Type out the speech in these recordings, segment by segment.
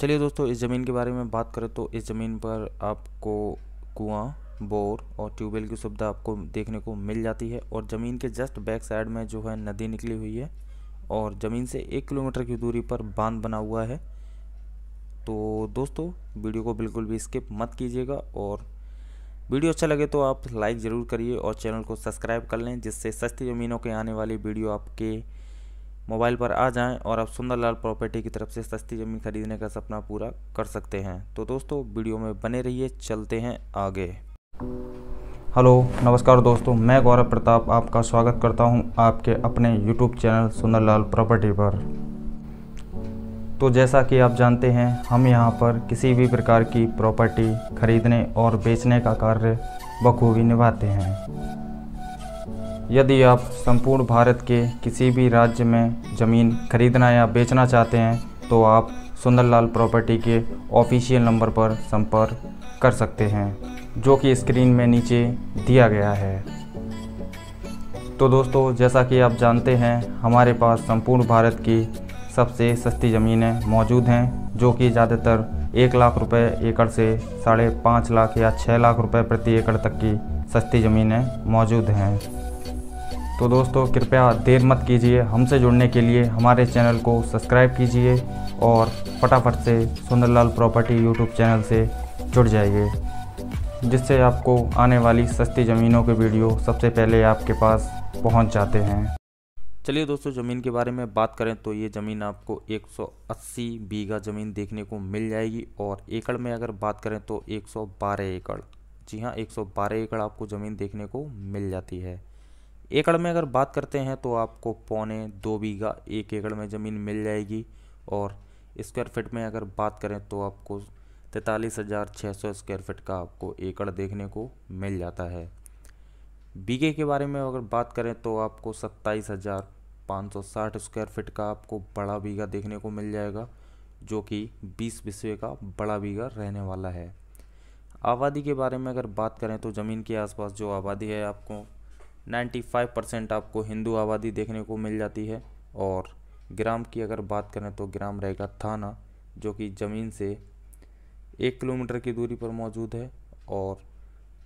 चलिए दोस्तों इस ज़मीन के बारे में बात करें तो इस ज़मीन पर आपको कुआं बोर और ट्यूबवेल की सुविधा आपको देखने को मिल जाती है और ज़मीन के जस्ट बैक साइड में जो है नदी निकली हुई है और ज़मीन से एक किलोमीटर की दूरी पर बांध बना हुआ है तो दोस्तों वीडियो को बिल्कुल भी स्किप मत कीजिएगा और वीडियो अच्छा लगे तो आप लाइक ज़रूर करिए और चैनल को सब्सक्राइब कर लें जिससे सस्ती ज़मीनों के आने वाली वीडियो आपके मोबाइल पर आ जाएं और आप सुंदरलाल प्रॉपर्टी की तरफ से सस्ती ज़मीन खरीदने का सपना पूरा कर सकते हैं तो दोस्तों वीडियो में बने रहिए चलते हैं आगे हेलो नमस्कार दोस्तों मैं गौरव प्रताप आपका स्वागत करता हूं आपके अपने यूट्यूब चैनल सुंदरलाल प्रॉपर्टी पर तो जैसा कि आप जानते हैं हम यहाँ पर किसी भी प्रकार की प्रॉपर्टी खरीदने और बेचने का कार्य बखूबी निभाते हैं यदि आप संपूर्ण भारत के किसी भी राज्य में ज़मीन खरीदना या बेचना चाहते हैं तो आप सुंदरलाल प्रॉपर्टी के ऑफिशियल नंबर पर संपर्क कर सकते हैं जो कि स्क्रीन में नीचे दिया गया है तो दोस्तों जैसा कि आप जानते हैं हमारे पास संपूर्ण भारत की सबसे सस्ती ज़मीनें मौजूद हैं जो कि ज़्यादातर एक लाख रुपए एकड़ से साढ़े पाँच लाख या छः लाख रुपए प्रति एकड़ तक की सस्ती ज़मीनें मौजूद हैं तो दोस्तों कृपया देर मत कीजिए हमसे जुड़ने के लिए हमारे चैनल को सब्सक्राइब कीजिए और फटाफट से सुंदरलाल प्रॉपर्टी यूट्यूब चैनल से जुड़ जाइए जिससे आपको आने वाली सस्ती ज़मीनों के वीडियो सबसे पहले आपके पास पहुंच जाते हैं चलिए दोस्तों ज़मीन के बारे में बात करें तो ये ज़मीन आपको 180 बीघा ज़मीन देखने को मिल जाएगी और एकड़ में अगर बात करें तो 112 एकड़ जी हाँ 112 एकड़ आपको ज़मीन देखने को मिल जाती है एकड़ में अगर बात करते हैं तो आपको पौने दो बीघा एक एकड़ में ज़मीन मिल जाएगी और स्क्वायर फिट में अगर बात करें तो आपको तैंतालीस हज़ार छः सौ स्क्वायर फिट का आपको एकड़ देखने को मिल जाता है बीघे के बारे में अगर बात करें तो आपको सत्ताईस हज़ार पाँच सौ साठ स्क्वायर फिट का आपको बड़ा बीघा देखने को मिल जाएगा जो कि बीस बीसवे का बड़ा बीघा रहने वाला है आबादी के बारे में अगर बात करें तो ज़मीन के आसपास जो आबादी है आपको 95 परसेंट आपको हिंदू आबादी देखने को मिल जाती है और ग्राम की अगर बात करें तो ग्राम रहेगा थाना जो कि ज़मीन से एक किलोमीटर की दूरी पर मौजूद है और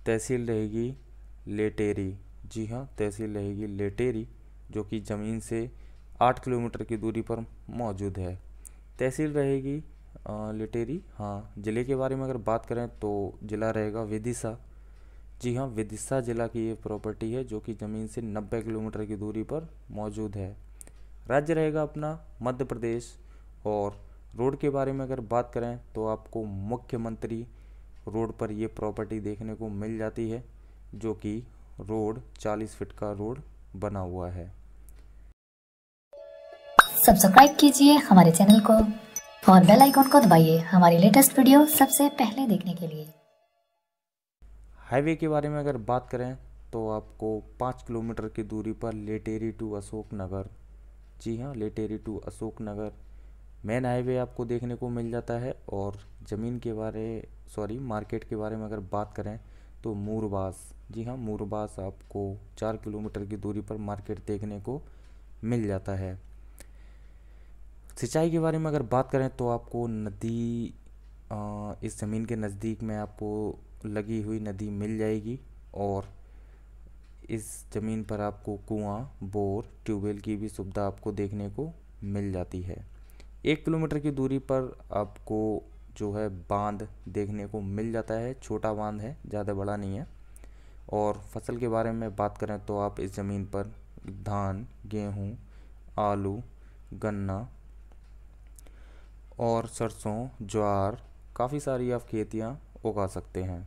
तहसील रहेगी लेटेरी जी हाँ तहसील रहेगी लेटेरी जो कि ज़मीन से आठ किलोमीटर की दूरी पर मौजूद है तहसील रहेगी लेटेरी हाँ ज़िले के बारे में अगर बात करें तो ज़िला रहेगा विदिशा जी हाँ विदिशा जिला की ये प्रॉपर्टी है जो कि ज़मीन से 90 किलोमीटर की दूरी पर मौजूद है राज्य रहेगा अपना मध्य प्रदेश और रोड के बारे में अगर बात करें तो आपको मुख्यमंत्री रोड पर ये प्रॉपर्टी देखने को मिल जाती है जो कि रोड 40 फीट का रोड बना हुआ है सब्सक्राइब कीजिए हमारे चैनल को और बेल आइकॉन को दबाइए हमारी लेटेस्ट वीडियो सबसे पहले देखने के लिए हाईवे के बारे में अगर बात करें तो आपको पाँच किलोमीटर की दूरी पर लेटेरी टू अशोक नगर जी हाँ लेटेरी टू अशोक नगर मेन हाईवे आपको देखने को मिल जाता है और ज़मीन के बारे सॉरी मार्केट के बारे में अगर बात करें तो मूरबास जी हाँ मूरबास आपको चार किलोमीटर की दूरी पर मार्केट देखने को मिल जाता है सिंचाई के बारे में अगर बात करें तो आपको नदी इस ज़मीन के नज़दीक में आपको लगी हुई नदी मिल जाएगी और इस ज़मीन पर आपको कुआं बोर ट्यूबवेल की भी सुविधा आपको देखने को मिल जाती है एक किलोमीटर की दूरी पर आपको जो है बांध देखने को मिल जाता है छोटा बांध है ज़्यादा बड़ा नहीं है और फसल के बारे में बात करें तो आप इस ज़मीन पर धान गेहूँ आलू गन्ना और सरसों ज्वार काफ़ी सारी आप खेतियाँ उगा सकते हैं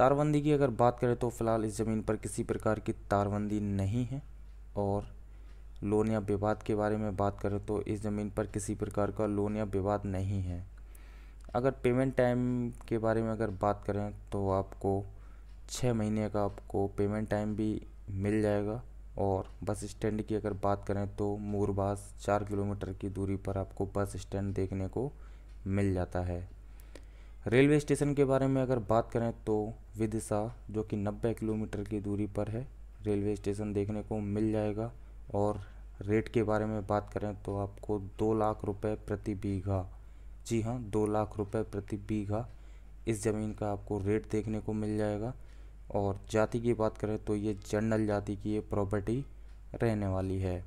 तारबंदी की अगर बात करें तो फ़िलहाल इस ज़मीन पर किसी प्रकार की तारबंदी नहीं है और लोन या विवाद के बारे में बात करें तो इस ज़मीन पर किसी प्रकार का लोन या विवाद नहीं है अगर पेमेंट टाइम के बारे में अगर बात करें तो आपको छः महीने का आपको पेमेंट टाइम भी मिल जाएगा और बस स्टैंड की अगर बात करें तो मोरबाज चार किलोमीटर की दूरी पर आपको बस स्टैंड देखने को मिल जाता है रेलवे स्टेशन के बारे में अगर बात करें तो विदिशा जो कि 90 किलोमीटर की दूरी पर है रेलवे स्टेशन देखने को मिल जाएगा और रेट के बारे में बात करें तो आपको दो लाख रुपए प्रति बीघा जी हाँ दो लाख रुपए प्रति बीघा इस ज़मीन का आपको रेट देखने को मिल जाएगा और जाति की बात करें तो ये जनरल जाति की ये प्रॉपर्टी रहने वाली है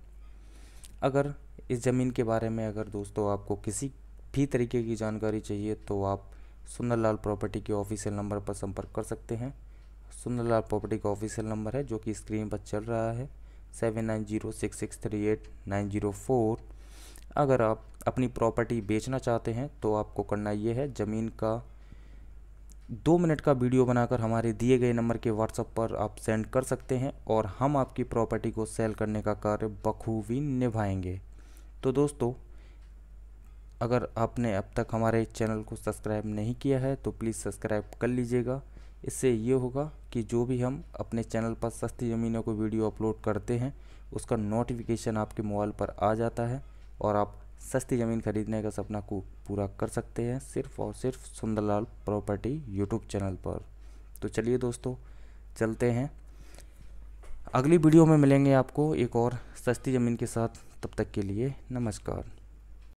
अगर इस ज़मीन के बारे में अगर दोस्तों आपको किसी भी तरीके की जानकारी चाहिए तो आप सुंदरलाल प्रॉपर्टी के ऑफिशियल नंबर पर संपर्क कर सकते हैं सुंदरलाल प्रॉपर्टी का ऑफिशियल नंबर है जो कि स्क्रीन पर चल रहा है seven nine zero six six three eight nine zero four अगर आप अपनी प्रॉपर्टी बेचना चाहते हैं तो आपको करना ये है ज़मीन का दो मिनट का वीडियो बनाकर हमारे दिए गए नंबर के व्हाट्सएप पर आप सेंड कर सकते हैं और हम आपकी प्रॉपर्टी को सेल करने का कार्य बखूबी निभाएंगे तो दोस्तों अगर आपने अब तक हमारे चैनल को सब्सक्राइब नहीं किया है तो प्लीज़ सब्सक्राइब कर लीजिएगा इससे ये होगा कि जो भी हम अपने चैनल पर सस्ती ज़मीनों को वीडियो अपलोड करते हैं उसका नोटिफिकेशन आपके मोबाइल पर आ जाता है और आप सस्ती ज़मीन खरीदने का सपना को पूरा कर सकते हैं सिर्फ और सिर्फ सुंदरलाल प्रॉपर्टी यूट्यूब चैनल पर तो चलिए दोस्तों चलते हैं अगली वीडियो में मिलेंगे आपको एक और सस्ती ज़मीन के साथ तब तक के लिए नमस्कार